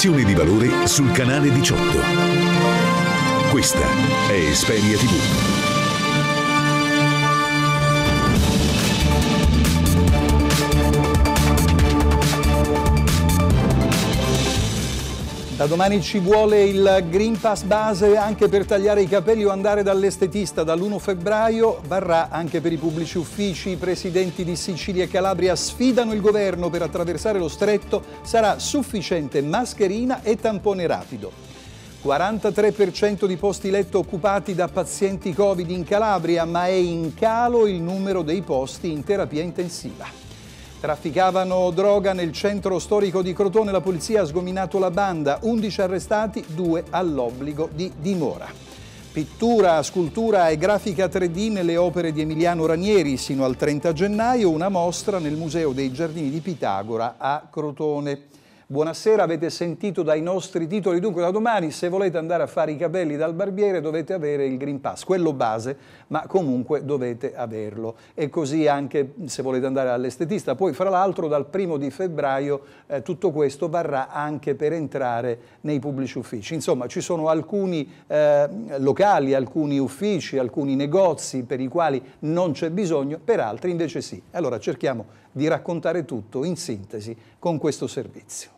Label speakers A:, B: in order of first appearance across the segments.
A: Generazione di valore sul canale 18. Questa è Esperia
B: TV.
A: Da domani ci vuole il Green Pass base anche per tagliare i capelli o andare dall'estetista. Dall'1 febbraio varrà anche per i pubblici uffici. I presidenti di Sicilia e Calabria sfidano il governo per attraversare lo stretto. Sarà sufficiente mascherina e tampone rapido. 43% di posti letto occupati da pazienti Covid in Calabria, ma è in calo il numero dei posti in terapia intensiva. Trafficavano droga nel centro storico di Crotone, la polizia ha sgominato la banda, 11 arrestati, 2 all'obbligo di dimora. Pittura, scultura e grafica 3D nelle opere di Emiliano Ranieri sino al 30 gennaio, una mostra nel Museo dei Giardini di Pitagora a Crotone. Buonasera, avete sentito dai nostri titoli, dunque da domani se volete andare a fare i capelli dal barbiere dovete avere il Green Pass, quello base, ma comunque dovete averlo. E così anche se volete andare all'estetista. Poi fra l'altro dal primo di febbraio eh, tutto questo varrà anche per entrare nei pubblici uffici. Insomma ci sono alcuni eh, locali, alcuni uffici, alcuni negozi per i quali non c'è bisogno, per altri invece sì. Allora cerchiamo di raccontare tutto in sintesi con questo servizio.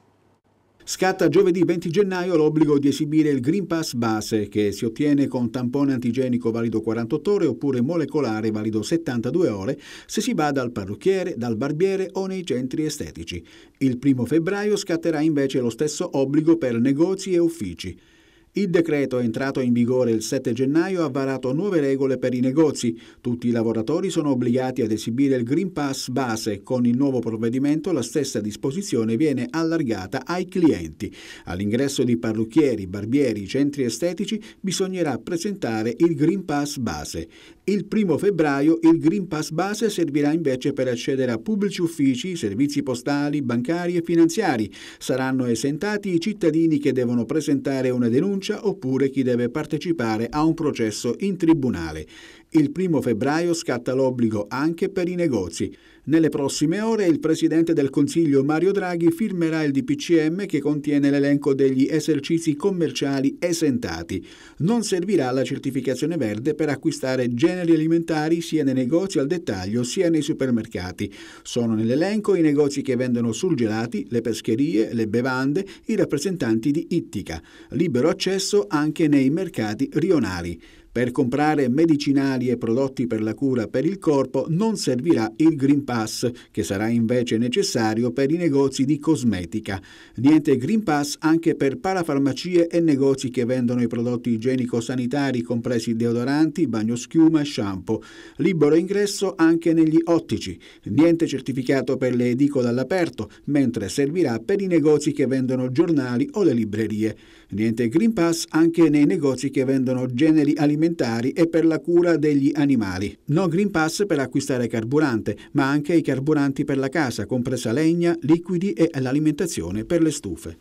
A: Scatta
C: giovedì 20 gennaio l'obbligo di esibire il Green Pass base che si ottiene con tampone antigenico valido 48 ore oppure molecolare valido 72 ore se si va dal parrucchiere, dal barbiere o nei centri estetici. Il primo febbraio scatterà invece lo stesso obbligo per negozi e uffici. Il decreto entrato in vigore il 7 gennaio ha varato nuove regole per i negozi. Tutti i lavoratori sono obbligati ad esibire il Green Pass base. Con il nuovo provvedimento la stessa disposizione viene allargata ai clienti. All'ingresso di parrucchieri, barbieri, centri estetici bisognerà presentare il Green Pass base. Il 1 febbraio il Green Pass base servirà invece per accedere a pubblici uffici, servizi postali, bancari e finanziari. Saranno esentati i cittadini che devono presentare una denuncia oppure chi deve partecipare a un processo in tribunale. Il primo febbraio scatta l'obbligo anche per i negozi. Nelle prossime ore il Presidente del Consiglio Mario Draghi firmerà il DPCM che contiene l'elenco degli esercizi commerciali esentati. Non servirà la certificazione verde per acquistare generi alimentari sia nei negozi al dettaglio sia nei supermercati. Sono nell'elenco i negozi che vendono surgelati, le pescherie, le bevande, i rappresentanti di Ittica. Libero accesso anche nei mercati rionari. Per comprare medicinali e prodotti per la cura per il corpo non servirà il Green Pass, che sarà invece necessario per i negozi di cosmetica. Niente Green Pass anche per parafarmacie e negozi che vendono i prodotti igienico-sanitari, compresi deodoranti, bagnoschiuma e shampoo. Libero ingresso anche negli ottici. Niente certificato per le edicole all'aperto, mentre servirà per i negozi che vendono giornali o le librerie. Niente Green Pass anche nei negozi che vendono generi alimentari e per la cura degli animali. No Green Pass per acquistare carburante, ma anche i carburanti per la casa, compresa legna, liquidi e l'alimentazione per le stufe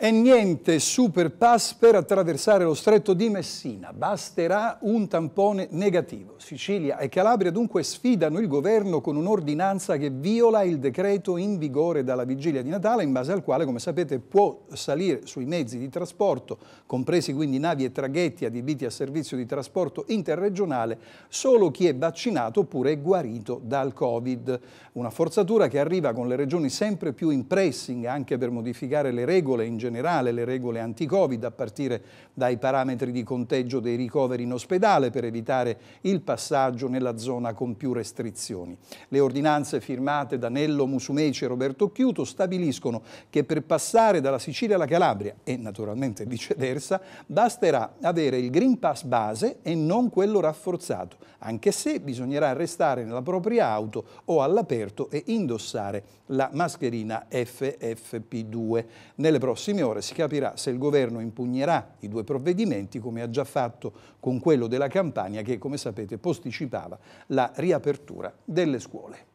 A: e niente super pass per attraversare lo stretto di Messina. Basterà un tampone negativo. Sicilia e Calabria dunque sfidano il governo con un'ordinanza che viola il decreto in vigore dalla vigilia di Natale, in base al quale, come sapete, può salire sui mezzi di trasporto, compresi quindi navi e traghetti adibiti a servizio di trasporto interregionale, solo chi è vaccinato oppure è guarito dal Covid. Una forzatura che arriva con le regioni sempre più in pressing anche per modificare le regole in generale generale, le regole anti-Covid a partire dai parametri di conteggio dei ricoveri in ospedale per evitare il passaggio nella zona con più restrizioni. Le ordinanze firmate da Nello Musumeci e Roberto Chiuto stabiliscono che per passare dalla Sicilia alla Calabria e naturalmente viceversa basterà avere il Green Pass base e non quello rafforzato, anche se bisognerà restare nella propria auto o all'aperto e indossare la mascherina FFP2. Nelle prossime prossime ore si capirà se il governo impugnerà i due provvedimenti come ha già fatto con quello della Campania che come sapete posticipava la riapertura delle scuole.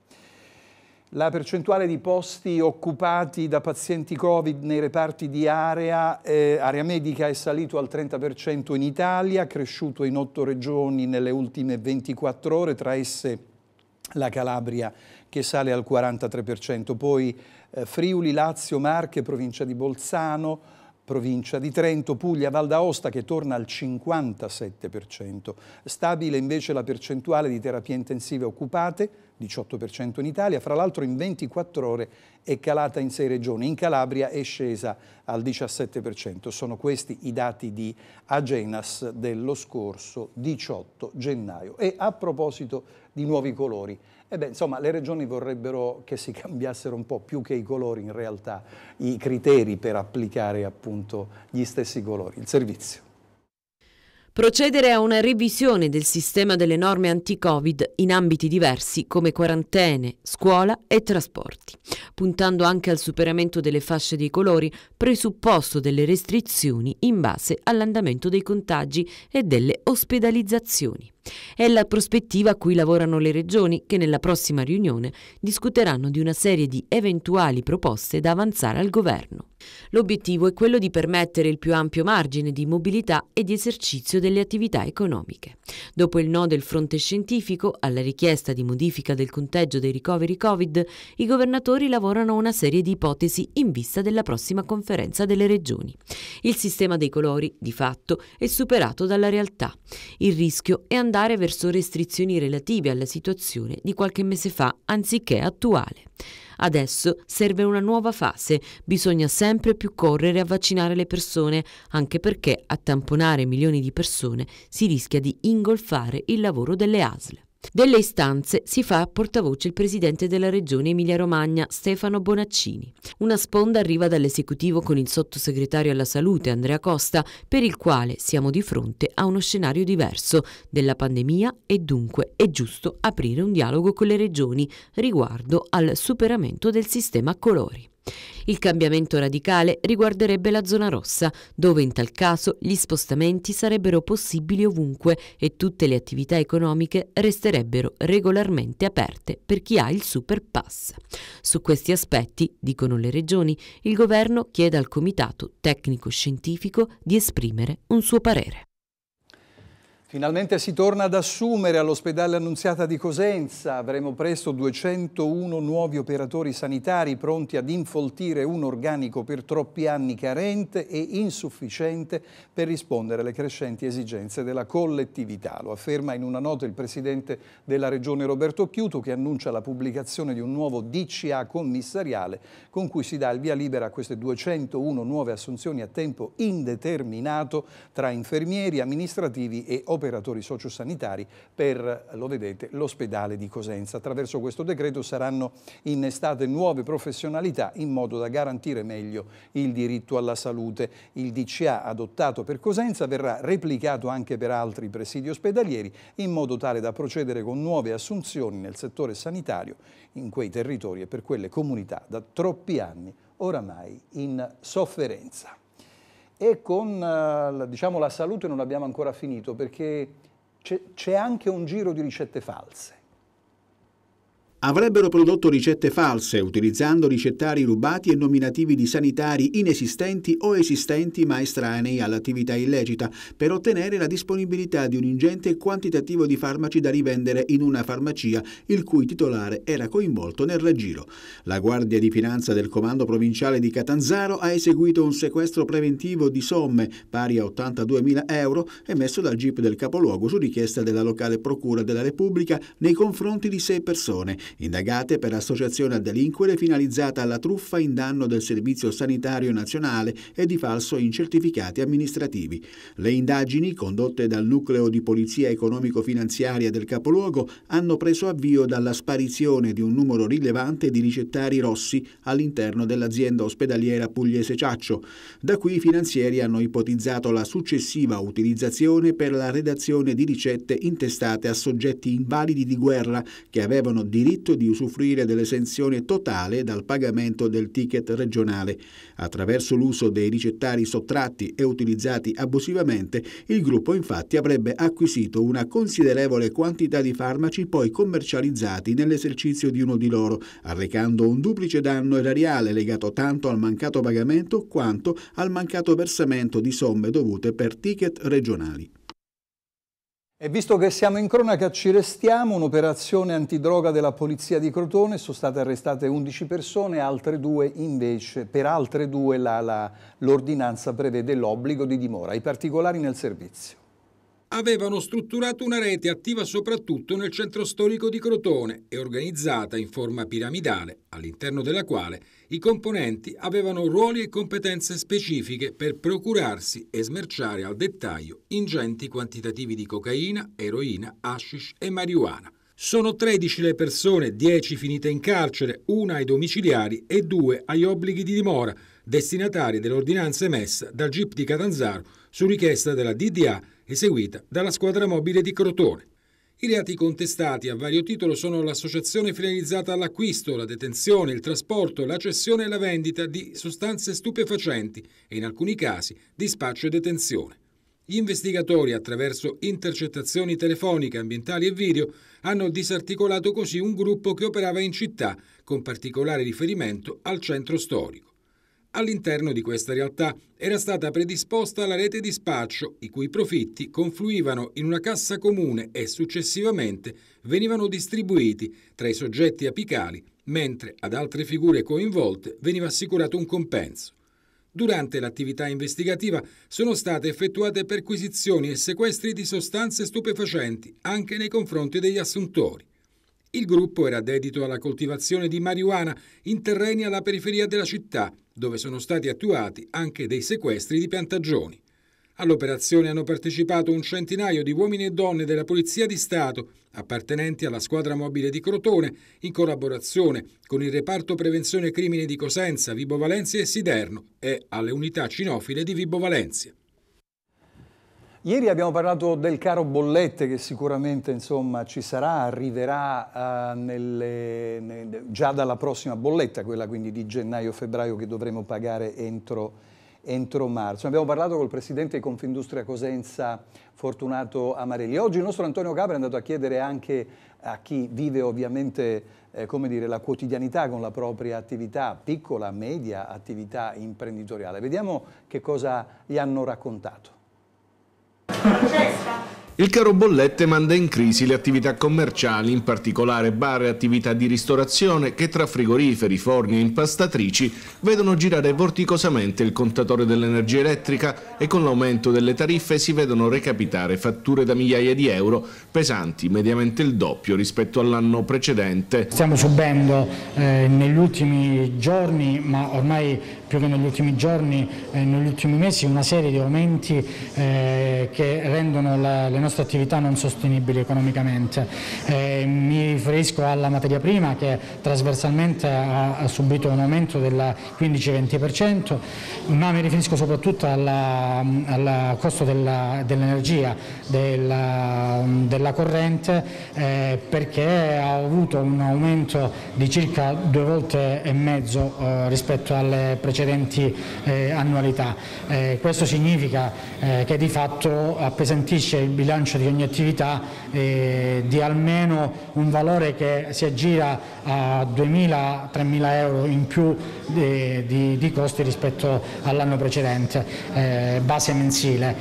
A: La percentuale di posti occupati da pazienti Covid nei reparti di area, eh, area medica è salito al 30% in Italia, cresciuto in otto regioni nelle ultime 24 ore, tra esse la Calabria che sale al 43%, poi eh, Friuli, Lazio, Marche, provincia di Bolzano, provincia di Trento, Puglia, Val d'Aosta che torna al 57%. Stabile invece la percentuale di terapie intensive occupate, 18% in Italia, fra l'altro in 24 ore è calata in 6 regioni, in Calabria è scesa al 17%. Sono questi i dati di Agenas dello scorso 18 gennaio. E a proposito di nuovi colori, e beh, insomma, le regioni vorrebbero che si cambiassero un po' più che i colori in realtà, i criteri per applicare appunto gli stessi colori, il servizio.
D: Procedere a una revisione del sistema delle norme anti-Covid in ambiti diversi come quarantene, scuola e trasporti, puntando anche al superamento delle fasce dei colori, presupposto delle restrizioni in base all'andamento dei contagi e delle ospedalizzazioni. È la prospettiva a cui lavorano le regioni che nella prossima riunione discuteranno di una serie di eventuali proposte da avanzare al governo. L'obiettivo è quello di permettere il più ampio margine di mobilità e di esercizio delle attività economiche. Dopo il no del fronte scientifico alla richiesta di modifica del conteggio dei ricoveri Covid, i governatori lavorano a una serie di ipotesi in vista della prossima conferenza delle regioni. Il sistema dei colori, di fatto, è superato dalla realtà. Il rischio è andato andare verso restrizioni relative alla situazione di qualche mese fa anziché attuale. Adesso serve una nuova fase, bisogna sempre più correre a vaccinare le persone, anche perché a tamponare milioni di persone si rischia di ingolfare il lavoro delle ASL. Delle istanze si fa portavoce il presidente della regione Emilia-Romagna Stefano Bonaccini. Una sponda arriva dall'esecutivo con il sottosegretario alla salute Andrea Costa per il quale siamo di fronte a uno scenario diverso della pandemia e dunque è giusto aprire un dialogo con le regioni riguardo al superamento del sistema a colori. Il cambiamento radicale riguarderebbe la zona rossa, dove in tal caso gli spostamenti sarebbero possibili ovunque e tutte le attività economiche resterebbero regolarmente aperte per chi ha il super pass. Su questi aspetti, dicono le regioni, il governo chiede al Comitato Tecnico Scientifico di esprimere un suo parere.
A: Finalmente si torna ad assumere all'ospedale Annunziata di Cosenza. Avremo presto 201 nuovi operatori sanitari pronti ad infoltire un organico per troppi anni carente e insufficiente per rispondere alle crescenti esigenze della collettività. Lo afferma in una nota il presidente della regione Roberto Chiuto che annuncia la pubblicazione di un nuovo DCA commissariale con cui si dà il via libera a queste 201 nuove assunzioni a tempo indeterminato tra infermieri, amministrativi e operatori operatori sociosanitari per, lo vedete, l'ospedale di Cosenza. Attraverso questo decreto saranno innestate nuove professionalità in modo da garantire meglio il diritto alla salute. Il DCA adottato per Cosenza verrà replicato anche per altri presidi ospedalieri in modo tale da procedere con nuove assunzioni nel settore sanitario in quei territori e per quelle comunità da troppi anni oramai in sofferenza e con eh, diciamo, la salute non abbiamo ancora finito perché c'è anche un giro di ricette false avrebbero
C: prodotto ricette false utilizzando ricettari rubati e nominativi di sanitari inesistenti o esistenti ma estranei all'attività illecita per ottenere la disponibilità di un ingente quantitativo di farmaci da rivendere in una farmacia il cui titolare era coinvolto nel raggiro. La Guardia di Finanza del Comando Provinciale di Catanzaro ha eseguito un sequestro preventivo di somme pari a 82.000 euro emesso dal GIP del capoluogo su richiesta della locale Procura della Repubblica nei confronti di sei persone indagate per associazione a delinquere finalizzata alla truffa in danno del Servizio Sanitario Nazionale e di falso in certificati amministrativi. Le indagini, condotte dal Nucleo di Polizia Economico-Finanziaria del capoluogo, hanno preso avvio dalla sparizione di un numero rilevante di ricettari rossi all'interno dell'azienda ospedaliera pugliese Ciaccio. Da qui i finanzieri hanno ipotizzato la successiva utilizzazione per la redazione di ricette intestate a soggetti invalidi di guerra che avevano diritto diritto di usufruire dell'esenzione totale dal pagamento del ticket regionale. Attraverso l'uso dei ricettari sottratti e utilizzati abusivamente, il gruppo infatti avrebbe acquisito una considerevole quantità di farmaci poi commercializzati nell'esercizio di uno di loro, arrecando un duplice danno erariale legato tanto al mancato pagamento quanto al mancato versamento di somme dovute per ticket regionali.
A: E visto che siamo in cronaca ci restiamo, un'operazione antidroga della polizia di Crotone, sono state arrestate 11 persone, altre due invece, per altre due l'ordinanza prevede l'obbligo di dimora. I particolari nel servizio
E: avevano strutturato una rete attiva soprattutto nel centro storico di Crotone e organizzata in forma piramidale, all'interno della quale i componenti avevano ruoli e competenze specifiche per procurarsi e smerciare al dettaglio ingenti quantitativi di cocaina, eroina, hashish e marijuana. Sono 13 le persone, 10 finite in carcere, una ai domiciliari e due agli obblighi di dimora, destinatari dell'ordinanza emessa dal GIP di Catanzaro su richiesta della DDA eseguita dalla squadra mobile di Crotone. I reati contestati a vario titolo sono l'associazione finalizzata all'acquisto, la detenzione, il trasporto, la cessione e la vendita di sostanze stupefacenti e in alcuni casi dispaccio e detenzione. Gli investigatori, attraverso intercettazioni telefoniche, ambientali e video, hanno disarticolato così un gruppo che operava in città, con particolare riferimento al centro storico. All'interno di questa realtà era stata predisposta la rete di spaccio, i cui profitti confluivano in una cassa comune e successivamente venivano distribuiti tra i soggetti apicali, mentre ad altre figure coinvolte veniva assicurato un compenso. Durante l'attività investigativa sono state effettuate perquisizioni e sequestri di sostanze stupefacenti anche nei confronti degli assuntori. Il gruppo era dedito alla coltivazione di marijuana in terreni alla periferia della città dove sono stati attuati anche dei sequestri di piantagioni. All'operazione hanno partecipato un centinaio di uomini e donne della Polizia di Stato, appartenenti alla squadra mobile di Crotone, in collaborazione con il reparto prevenzione crimine di Cosenza, Vibo Valencia e Siderno e alle unità cinofile di Vibo Valencia.
A: Ieri abbiamo parlato del caro bollette che sicuramente insomma, ci sarà, arriverà eh, nelle, ne, già dalla prossima bolletta, quella quindi di gennaio-febbraio che dovremo pagare entro, entro marzo. Abbiamo parlato col presidente di Confindustria Cosenza Fortunato Amarelli. Oggi il nostro Antonio Capra è andato a chiedere anche a chi vive ovviamente eh, dire, la quotidianità con la propria attività, piccola, media attività imprenditoriale. Vediamo che cosa gli hanno raccontato.
F: Il caro bollette manda in crisi le attività commerciali, in particolare bar e attività di ristorazione che tra frigoriferi, forni e impastatrici vedono girare vorticosamente il contatore dell'energia elettrica e con l'aumento delle tariffe si vedono recapitare fatture da migliaia di euro pesanti mediamente il doppio rispetto all'anno precedente. Stiamo
G: subendo eh, negli ultimi giorni, ma ormai più che negli ultimi giorni, eh, negli ultimi mesi, una serie di aumenti eh, che rendono la, le nostre attività non sostenibili economicamente. Eh, mi riferisco alla materia prima che trasversalmente ha, ha subito un aumento del 15-20%, ma mi riferisco soprattutto al costo dell'energia, dell della, della, corrente, eh, perché ha avuto un aumento di circa due volte e mezzo eh, rispetto alle precedenti precedenti eh, annualità. Eh, questo significa eh, che di fatto appesantisce il bilancio di ogni attività eh, di almeno un valore che si aggira a 2.000-3.000 euro in più eh, di, di, costi rispetto all'anno precedente, base mensile.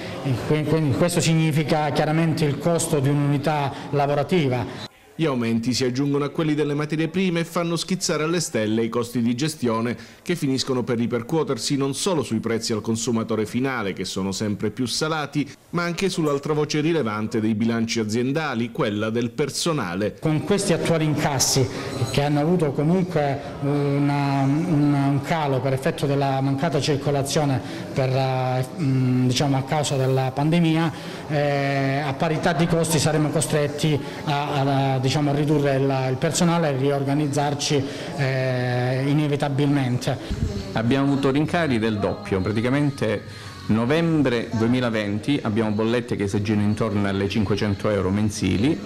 G: Quindi questo significa chiaramente il costo di un'unità lavorativa.
F: Gli aumenti si aggiungono a quelli delle materie prime e fanno schizzare alle stelle i costi di gestione che finiscono per ripercuotersi non solo sui prezzi al consumatore finale, che sono sempre più salati, ma anche sull'altra voce rilevante dei bilanci aziendali, quella del personale.
G: Con questi attuali incassi, che hanno avuto comunque una, una, un calo per effetto della mancata circolazione per, eh, diciamo, a causa della pandemia, eh, a parità di costi saremo costretti a, a, a diciamo, diciamo, ridurre il, il personale e riorganizzarci eh, inevitabilmente.
F: Abbiamo avuto rincari del doppio, praticamente novembre 2020 abbiamo bollette che si aggirano intorno alle 500 euro mensili,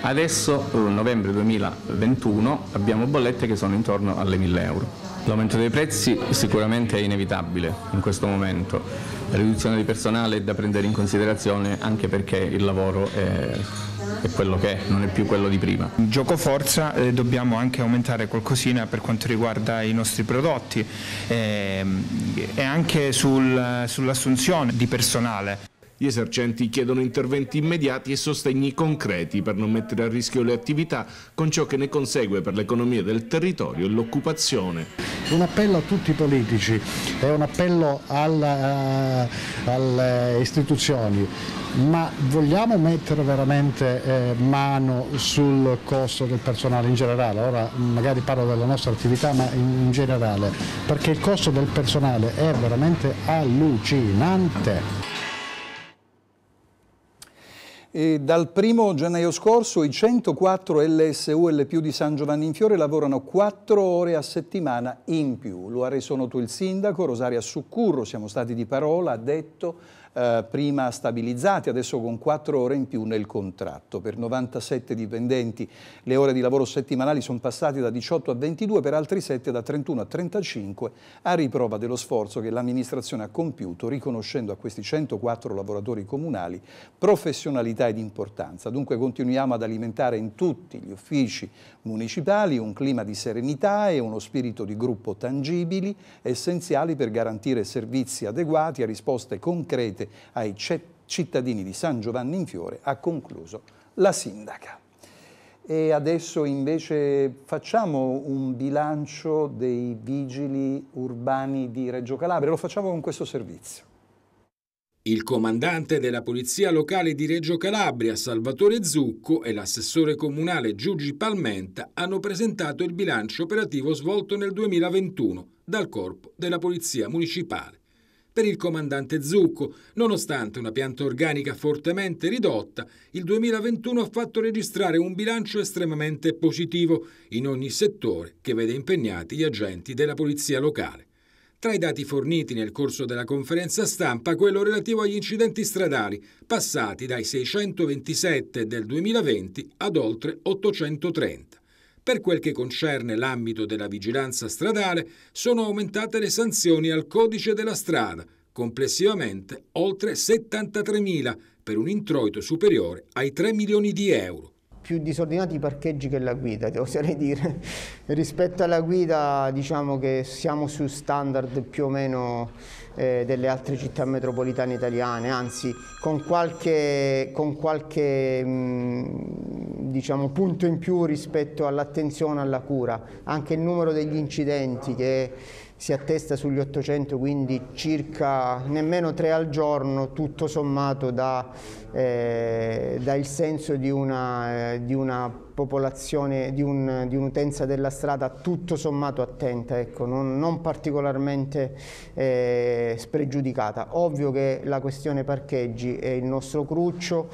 F: adesso eh, novembre 2021 abbiamo bollette che sono intorno alle 1000 euro. L'aumento dei prezzi sicuramente è inevitabile in questo momento, la riduzione di personale è da prendere in considerazione anche perché il lavoro è è quello che è, non è più quello di prima.
H: Gioco forza eh, dobbiamo anche aumentare qualcosina per quanto riguarda i nostri prodotti eh, e anche
F: sul, sull'assunzione di personale. Gli esercenti chiedono interventi immediati e sostegni concreti per non mettere a rischio le attività con ciò che ne consegue per l'economia del territorio e l'occupazione.
G: Un appello a tutti i politici, è un appello alla, eh, alle istituzioni, ma vogliamo mettere veramente eh, mano sul costo del personale in generale? Ora magari parlo della nostra attività, ma in generale, perché il costo del personale è veramente
C: allucinante.
A: E dal 1 gennaio scorso i 104 LSU e le più di San Giovanni in Fiore lavorano 4 ore a settimana in più. Lo ha reso noto il sindaco, Rosaria Succurro, siamo stati di parola, ha detto eh, prima stabilizzati, adesso con 4 ore in più nel contratto. Per 97 dipendenti le ore di lavoro settimanali sono passate da 18 a 22, per altri 7 da 31 a 35, a riprova dello sforzo che l'amministrazione ha compiuto riconoscendo a questi 104 lavoratori comunali professionalità ed importanza. Dunque continuiamo ad alimentare in tutti gli uffici municipali un clima di serenità e uno spirito di gruppo tangibili, essenziali per garantire servizi adeguati a risposte concrete fronte ai cittadini di San Giovanni in Fiore, ha concluso la sindaca. E adesso invece facciamo un bilancio dei vigili urbani di Reggio Calabria, lo facciamo con questo servizio.
E: Il comandante della Polizia Locale di Reggio Calabria, Salvatore Zucco, e l'assessore comunale Giugi Palmenta hanno presentato il bilancio operativo svolto nel 2021 dal Corpo della Polizia Municipale per il comandante Zucco. Nonostante una pianta organica fortemente ridotta, il 2021 ha fatto registrare un bilancio estremamente positivo in ogni settore che vede impegnati gli agenti della polizia locale. Tra i dati forniti nel corso della conferenza stampa, quello relativo agli incidenti stradali, passati dai 627 del 2020 ad oltre 830. Per quel che concerne l'ambito della vigilanza stradale, sono aumentate le sanzioni al codice della strada, complessivamente oltre 73.000 per un introito superiore ai 3 milioni di euro
B: più disordinati i parcheggi che la guida, te oserei dire. Rispetto alla guida diciamo che siamo su standard più o meno eh, delle altre città metropolitane italiane, anzi con qualche, con qualche mh, mm, diciamo, punto in più rispetto all'attenzione alla cura, anche il numero degli incidenti che si attesta sugli 800, quindi circa nemmeno tre al giorno, tutto sommato da, eh, dà il senso di una, eh, di una popolazione, di, un'utenza un della strada tutto sommato attenta, ecco, non, non, particolarmente eh, spregiudicata. Ovvio che la questione parcheggi è il nostro cruccio,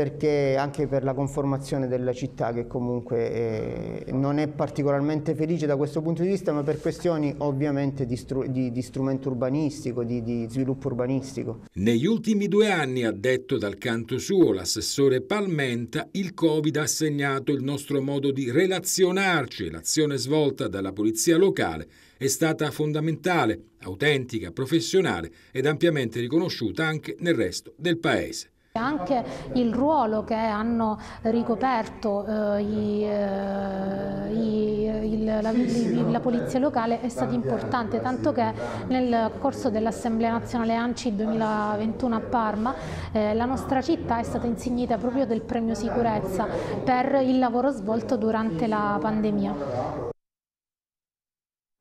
B: perché anche per la conformazione della città che comunque eh, non è particolarmente felice da questo punto di vista, ma per questioni ovviamente di, di, di strumento urbanistico, di, di sviluppo urbanistico.
E: Negli ultimi due anni, ha detto dal canto suo l'assessore Palmenta, il Covid ha segnato il nostro modo di relazionarci l'azione svolta dalla polizia locale è stata fondamentale, autentica, professionale ed ampiamente riconosciuta anche nel resto del Paese.
D: Anche il ruolo che hanno ricoperto eh, i, eh, i, il, la, il, la, polizia locale è stato importante, tanto che nel corso dell'Assemblea Nazionale ANCI 2021 a Parma eh, la nostra città è stata insignita proprio del premio sicurezza per il lavoro svolto durante la pandemia.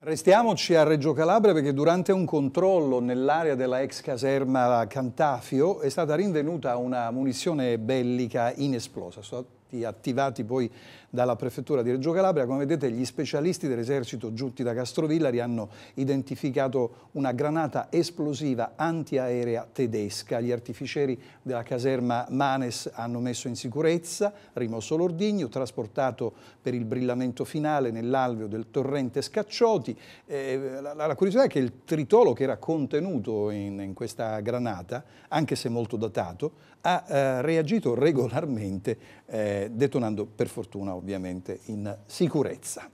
A: Restiamoci a Reggio Calabria perché durante un controllo nell'area della ex caserma Cantafio è stata rinvenuta una munizione bellica inesplosa. Sono stati attivati poi dalla prefettura di Reggio Calabria. Come vedete gli specialisti dell'esercito giunti da Castrovillari hanno identificato una granata esplosiva antiaerea tedesca. Gli artificieri della caserma Manes hanno messo in sicurezza, rimosso l'ordigno, trasportato per il brillamento finale nell'alveo del torrente Scaccioti. Eh, la, la, curiosità è che il tritolo che era contenuto in, in questa granata, anche se molto datato, ha eh, reagito regolarmente eh, detonando per fortuna ovviamente in sicurezza.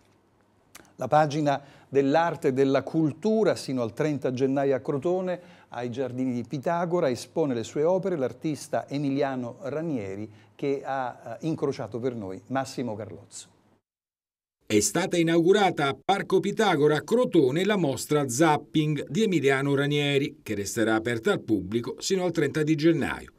A: La pagina dell'arte e della cultura sino al 30 gennaio a Crotone ai Giardini di Pitagora espone le sue opere l'artista Emiliano Ranieri che ha eh, incrociato per noi Massimo Carlozzo.
E: È stata inaugurata a Parco Pitagora a Crotone la mostra Zapping di Emiliano Ranieri che resterà aperta al pubblico sino al 30 gennaio.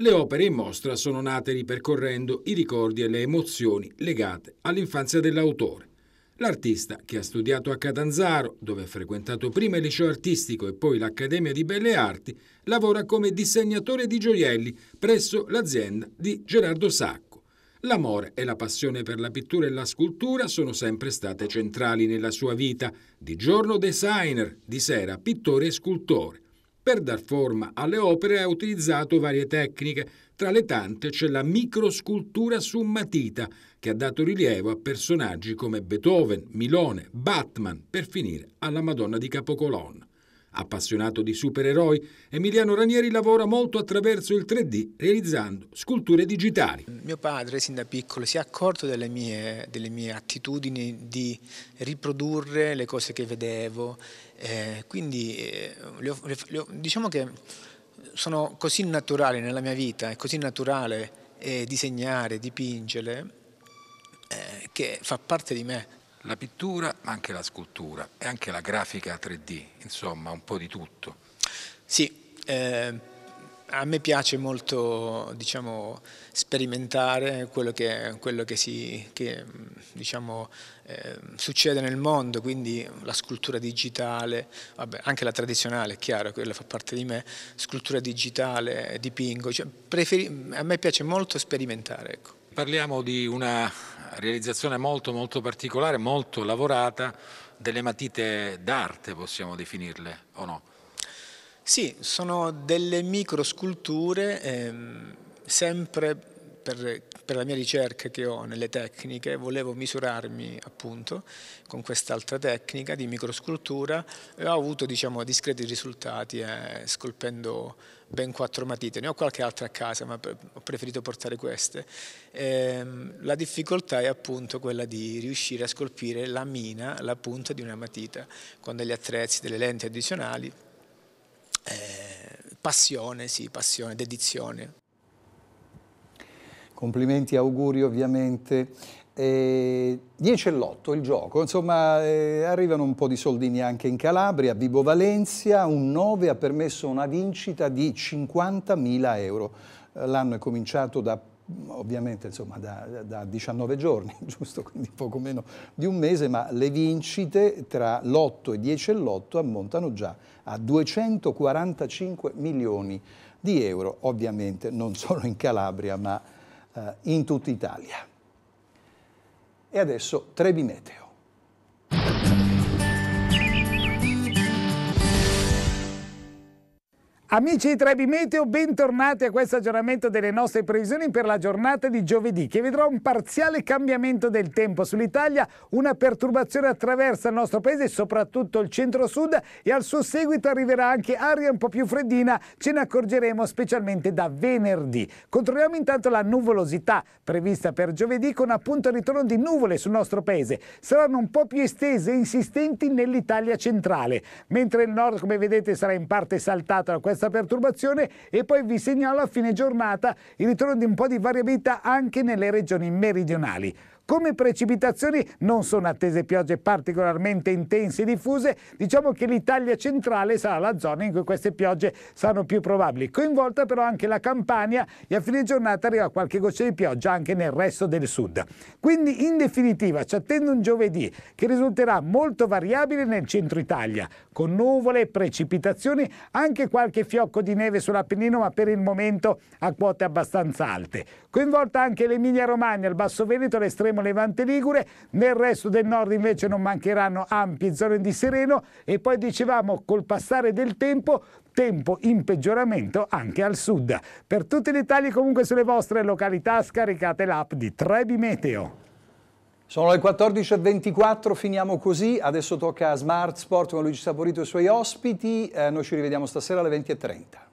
E: Le opere in mostra sono nate ripercorrendo i ricordi e le emozioni legate all'infanzia dell'autore. L'artista, che ha studiato a Catanzaro, dove ha frequentato prima il liceo artistico e poi l'Accademia di Belle Arti, lavora come disegnatore di gioielli presso l'azienda di Gerardo Sacco. L'amore e la passione per la pittura e la scultura sono sempre state centrali nella sua vita, di giorno designer, di sera pittore e scultore. Per dar forma alle opere ha utilizzato varie tecniche, tra le tante c'è la microscultura su matita, che ha dato rilievo a personaggi come Beethoven, Milone, Batman, per finire alla Madonna di Capocolonna. Appassionato di supereroi, Emiliano Ranieri lavora molto attraverso il 3D, realizzando sculture
H: digitali. Mio padre, sin da piccolo, si è accorto delle mie, delle mie attitudini di riprodurre le cose che vedevo eh, quindi eh, le ho, le ho, diciamo che sono così naturali nella mia vita, è così naturale eh, disegnare, dipingere, eh, che fa parte di me. La
E: pittura, ma anche la scultura e anche la grafica 3D, insomma un po' di tutto.
H: Sì, ehm, a me piace molto diciamo, sperimentare quello che, quello che, si, che diciamo, eh, succede nel mondo, quindi la scultura digitale, vabbè, anche la tradizionale è chiaro, quella fa parte di me, scultura digitale, dipingo, cioè, a me piace molto sperimentare. Ecco.
E: Parliamo di una realizzazione molto, molto particolare, molto lavorata, delle matite d'arte possiamo definirle o no?
H: Sì, sono delle microsculture ehm, sempre per, per, la mia ricerca che ho nelle tecniche, volevo misurarmi appunto con quest'altra tecnica di microscultura e ho avuto diciamo, discreti risultati eh, scolpendo ben quattro matite, ne ho qualche altra a casa ma ho preferito portare queste. Eh, la difficoltà è appunto quella di riuscire a scolpire la mina, la punta di una matita con degli attrezzi, delle lenti addizionali passione, sì, passione, dedizione.
A: Complimenti, auguri ovviamente. 10 e l'8 il gioco, insomma eh, arrivano un po' di soldini anche in Calabria, Vibo Valencia, un 9 ha permesso una vincita di 50.000 euro. L'anno è cominciato da ovviamente insomma, da, da, 19 giorni, giusto? Quindi poco meno di un mese, ma le vincite tra l'8 e 10 e l'8 ammontano già a 245 milioni di euro, ovviamente non solo in Calabria ma eh, in tutta Italia. E adesso Trebi Meteo.
I: Amici di Trebi Meteo, bentornati a questo aggiornamento delle nostre previsioni per la giornata di giovedì che vedrà un parziale cambiamento del tempo sull'Italia, una perturbazione attraversa il nostro paese, soprattutto il centro-sud e al suo seguito arriverà anche aria un po' più freddina, ce ne accorgeremo specialmente da venerdì. Controlliamo intanto la nuvolosità prevista per giovedì con appunto il ritorno di nuvole sul nostro paese. Saranno un po' più estese e insistenti nell'Italia centrale, mentre il nord come vedete sarà in parte saltato da questa questa perturbazione e poi vi segnalo a fine giornata il ritorno di un po' di variabilità anche nelle regioni meridionali. Come precipitazioni non sono attese piogge particolarmente intense e diffuse, diciamo che l'Italia centrale sarà la zona in cui queste piogge saranno più probabili. Coinvolta però anche la Campania e a fine giornata arriva qualche goccia di pioggia anche nel resto del sud. Quindi in definitiva ci attende un giovedì che risulterà molto variabile nel centro Italia, con nuvole, precipitazioni, anche qualche fiocco di neve sull'Appennino, ma per il momento a quote abbastanza alte. Coinvolta anche l'Emilia Romagna, il Basso Veneto, l'estremo Levante Ligure, nel resto del nord invece non mancheranno ampie zone di sereno e poi dicevamo col passare del tempo tempo in peggioramento anche al sud. Per tutti i dettagli comunque sulle vostre località
A: scaricate l'app di Trebi Meteo. Sono le 14.24, finiamo così, adesso tocca a Smart Sport con Luigi Saporito e i suoi ospiti, eh, noi ci rivediamo stasera alle 20.30.